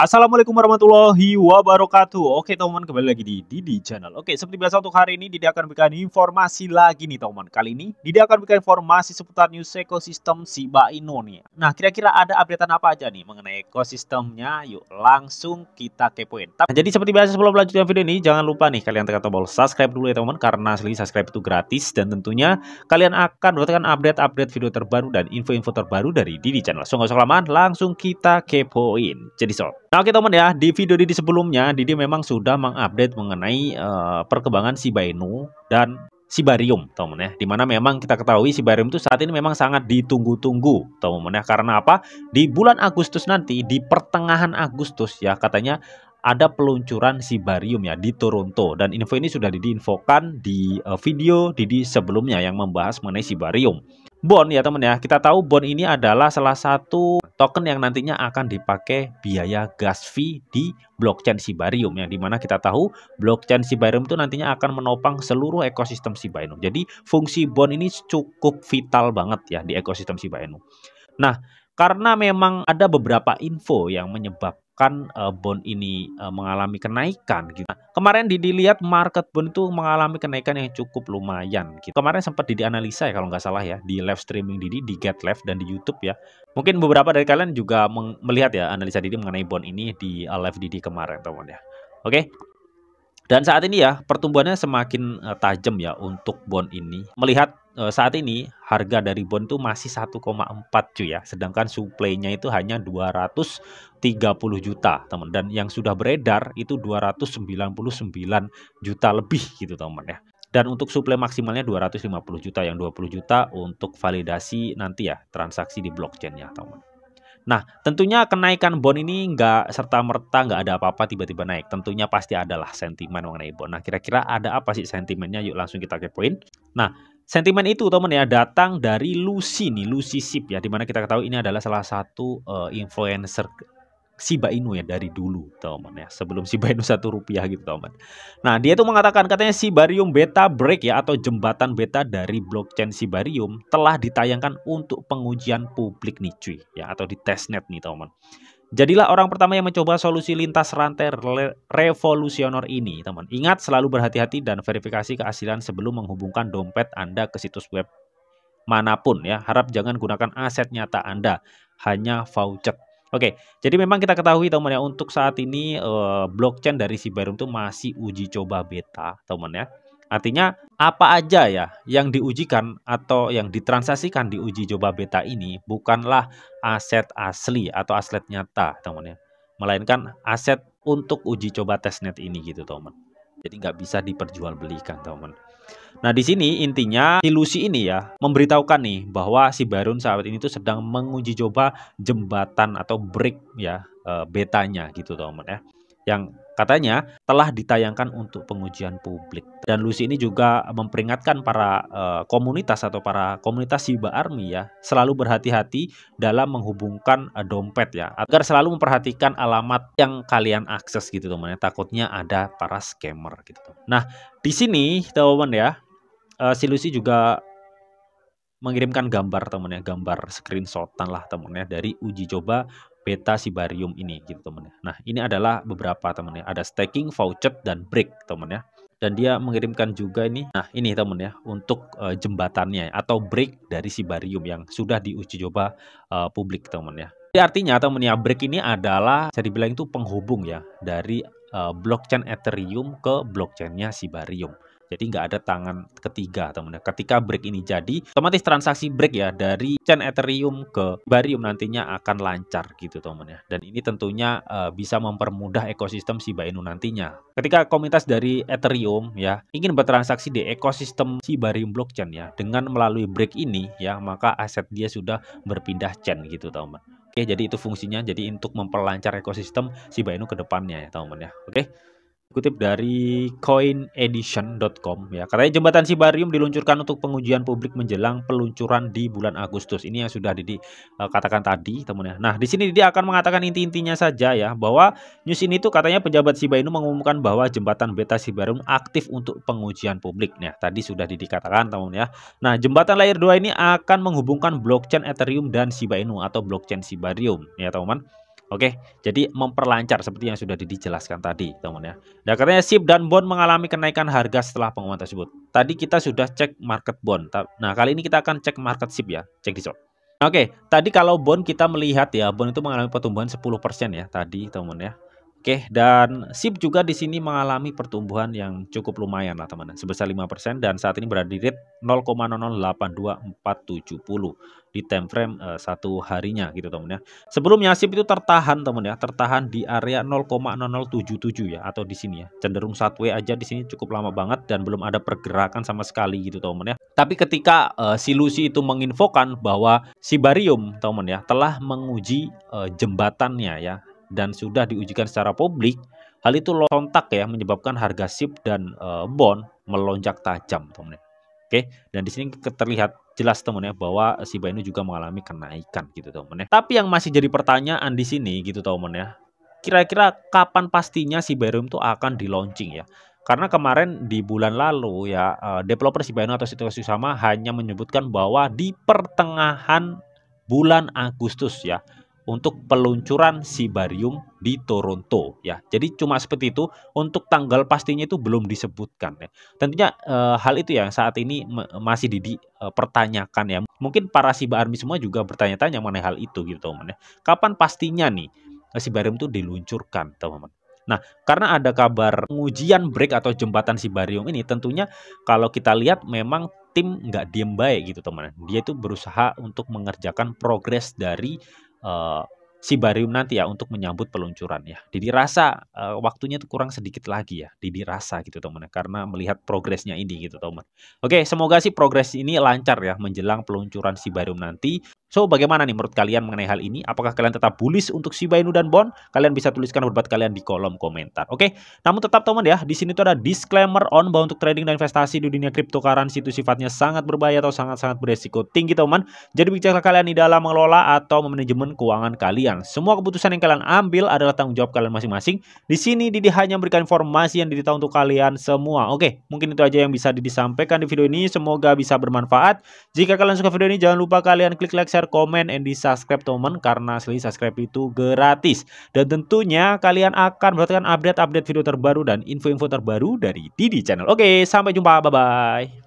Assalamualaikum warahmatullahi wabarakatuh Oke teman-teman kembali lagi di Didi Channel Oke seperti biasa untuk hari ini Didi akan berikan informasi lagi nih teman-teman Kali ini Didi akan berikan informasi seputar news ekosistem Shiba Inu nih Nah kira-kira ada update apa aja nih mengenai ekosistemnya Yuk langsung kita kepoin nah, Jadi seperti biasa sebelum melanjutkan video ini Jangan lupa nih kalian tekan tombol subscribe dulu ya teman-teman Karena asli subscribe itu gratis Dan tentunya kalian akan mendapatkan update-update video terbaru Dan info-info terbaru dari Didi Channel So gak usah kelamaan langsung kita kepoin Jadi sob Nah, oke teman ya, di video Didi sebelumnya Didi memang sudah mengupdate mengenai uh, perkembangan Sibainu dan Sibarium, teman ya. Dimana memang kita ketahui Sibarium itu saat ini memang sangat ditunggu-tunggu, teman ya. Karena apa? Di bulan Agustus nanti, di pertengahan Agustus ya katanya ada peluncuran Sibarium ya di Toronto dan info ini sudah Didi infokan di uh, video Didi sebelumnya yang membahas mengenai Sibarium. Bon ya teman ya, kita tahu Bon ini adalah salah satu token yang nantinya akan dipakai biaya gas fee di blockchain Sibarium yang dimana kita tahu blockchain Sibarium itu nantinya akan menopang seluruh ekosistem sibarium Jadi fungsi bond ini cukup vital banget ya di ekosistem sibarium. Nah, karena memang ada beberapa info yang menyebabkan eh, bond ini eh, mengalami kenaikan gitu kemarin di dilihat market bond itu mengalami kenaikan yang cukup lumayan. Gitu. Kemarin sempat di analisa ya kalau nggak salah ya di live streaming Didi di Get Live dan di YouTube ya. Mungkin beberapa dari kalian juga melihat ya analisa Didi mengenai bond ini di uh, live Didi kemarin teman ya. Oke. Dan saat ini ya pertumbuhannya semakin uh, tajam ya untuk bond ini. Melihat Eh, saat ini harga dari bond tuh masih 1,4 cuy ya, sedangkan suplainya itu hanya 230 juta teman dan yang sudah beredar itu 299 juta lebih gitu teman ya. Dan untuk suplai maksimalnya 250 juta, yang 20 juta untuk validasi nanti ya transaksi di blockchain ya teman. Nah, tentunya kenaikan bond ini nggak serta-merta nggak ada apa-apa tiba-tiba naik. Tentunya pasti adalah sentimen mengenai bond. Nah, kira-kira ada apa sih sentimennya? Yuk langsung kita kepoin. Nah, Sentimen itu teman ya datang dari Lucy nih, Lucy Sip ya, dimana kita ketahui ini adalah salah satu uh, influencer Shiba Inu ya dari dulu teman ya sebelum Shiba Inu satu rupiah gitu teman. Nah dia tuh mengatakan katanya Sibarium Beta Break ya atau jembatan beta dari blockchain Sibarium telah ditayangkan untuk pengujian publik nih cuy ya atau di testnet nih teman. Jadilah orang pertama yang mencoba solusi lintas rantai revolusioner ini, teman. Ingat selalu berhati-hati dan verifikasi keaslian sebelum menghubungkan dompet Anda ke situs web manapun ya. Harap jangan gunakan aset nyata Anda, hanya voucher. Oke, jadi memang kita ketahui teman ya untuk saat ini eh, blockchain dari Cyberum itu masih uji coba beta, teman ya. Artinya apa aja ya yang diujikan atau yang ditransaksikan di uji coba beta ini bukanlah aset asli atau aset nyata teman ya. Melainkan aset untuk uji coba testnet ini gitu teman. Jadi nggak bisa diperjualbelikan teman. Nah di sini intinya ilusi ini ya memberitahukan nih bahwa si Barun saat ini tuh sedang menguji coba jembatan atau break ya eh, betanya gitu teman ya. Yang Katanya telah ditayangkan untuk pengujian publik. Dan Lucy ini juga memperingatkan para uh, komunitas atau para komunitas Shiba Army ya, selalu berhati-hati dalam menghubungkan uh, dompet ya, agar selalu memperhatikan alamat yang kalian akses gitu teman ya. Takutnya ada para scammer gitu. Nah, di sini teman ya, uh, si Lucy juga mengirimkan gambar teman ya gambar screenshotan lah teman ya dari uji coba peta sibarium ini gitu teman ya. Nah, ini adalah beberapa teman ya. Ada staking, voucher dan break teman ya. Dan dia mengirimkan juga ini. Nah, ini teman ya untuk uh, jembatannya atau break dari sibarium yang sudah diuji coba uh, publik teman ya. Jadi artinya teman ya break ini adalah saya dibilang itu penghubung ya dari uh, blockchain Ethereum ke blockchainnya Sibarium. Jadi nggak ada tangan ketiga teman. teman Ketika break ini jadi, otomatis transaksi break ya dari chain Ethereum ke Barium nantinya akan lancar gitu teman ya. Dan ini tentunya uh, bisa mempermudah ekosistem Shiba Inu nantinya. Ketika komunitas dari Ethereum ya ingin bertransaksi di ekosistem Shiba Inu blockchain ya dengan melalui break ini ya maka aset dia sudah berpindah chain gitu teman. teman Oke, jadi itu fungsinya. Jadi untuk memperlancar ekosistem Shiba Inu ke depannya ya teman ya. Oke. Kutip dari coinedition.com ya. Katanya jembatan Sibarium diluncurkan untuk pengujian publik menjelang peluncuran di bulan Agustus. Ini yang sudah Didi uh, katakan tadi, temennya. Nah, di sini Didi akan mengatakan inti-intinya saja ya bahwa news ini tuh katanya pejabat Sibainu mengumumkan bahwa jembatan Beta Sibarium aktif untuk pengujian publik. Nah, tadi sudah Didi katakan, teman ya. Nah, jembatan layer 2 ini akan menghubungkan blockchain Ethereum dan Siba Inu atau blockchain Sibarium ya, teman. -teman. Oke, jadi memperlancar seperti yang sudah dijelaskan tadi, teman ya. Nah, katanya SIP dan bond mengalami kenaikan harga setelah pengumuman tersebut. Tadi kita sudah cek market bond. Nah, kali ini kita akan cek market SIP ya. Cek di short. Oke, tadi kalau bond kita melihat ya, bond itu mengalami pertumbuhan 10% ya tadi, teman ya. Oke, dan SIP juga di sini mengalami pertumbuhan yang cukup lumayan lah teman-teman, sebesar 5% dan saat ini berada di rate 0,0082470 di time frame uh, satu harinya gitu teman teman ya. Sebelumnya SIP itu tertahan teman teman ya, tertahan di area 0,0077 ya atau di sini ya. Cenderung sideways aja di sini cukup lama banget dan belum ada pergerakan sama sekali gitu teman teman ya. Tapi ketika uh, si Lucy itu menginfokan bahwa si teman teman ya telah menguji uh, jembatannya ya dan sudah diujikan secara publik, hal itu lontak ya menyebabkan harga SIP dan uh, bond melonjak tajam, teman Oke, dan di sini terlihat jelas teman ya bahwa Shiba Inu juga mengalami kenaikan gitu teman ya. Tapi yang masih jadi pertanyaan di sini gitu teman ya. Kira-kira kapan pastinya si Ethereum itu akan di launching ya? Karena kemarin di bulan lalu ya eh, developer si Inu atau situasi sama hanya menyebutkan bahwa di pertengahan bulan Agustus ya untuk peluncuran Sibarium di Toronto ya. Jadi cuma seperti itu untuk tanggal pastinya itu belum disebutkan ya. Tentunya e, hal itu yang saat ini masih dipertanyakan eh, ya. Mungkin para Siba Army semua juga bertanya-tanya mengenai hal itu gitu teman ya. Kapan pastinya nih eh, Sibarium itu diluncurkan teman-teman. Nah, karena ada kabar ujian break atau jembatan Sibarium ini tentunya kalau kita lihat memang tim nggak diem baik gitu teman teman. Dia itu berusaha untuk mengerjakan progres dari uh, eh, Sibarium nanti ya untuk menyambut peluncuran ya. Jadi rasa uh, waktunya itu kurang sedikit lagi ya. Jadi rasa gitu teman ya, karena melihat progresnya ini gitu teman. Oke, semoga sih progres ini lancar ya menjelang peluncuran Si Sibarium nanti. So, bagaimana nih menurut kalian mengenai hal ini? Apakah kalian tetap bullish untuk Shiba Inu dan Bond? Kalian bisa tuliskan pendapat kalian di kolom komentar. Oke, okay? namun tetap teman ya, di sini tuh ada disclaimer on bahwa untuk trading dan investasi di dunia cryptocurrency itu sifatnya sangat berbahaya atau sangat-sangat beresiko tinggi teman. Jadi bicara kalian di dalam mengelola atau manajemen keuangan kalian. Semua keputusan yang kalian ambil adalah tanggung jawab kalian masing-masing. Di sini Didi hanya memberikan informasi yang didita untuk kalian semua. Oke, okay, mungkin itu aja yang bisa Didi sampaikan di video ini. Semoga bisa bermanfaat. Jika kalian suka video ini, jangan lupa kalian klik like, share, share, komen, and di subscribe teman karena sekali subscribe itu gratis. Dan tentunya kalian akan mendapatkan update-update video terbaru dan info-info terbaru dari Didi Channel. Oke, sampai jumpa. Bye-bye.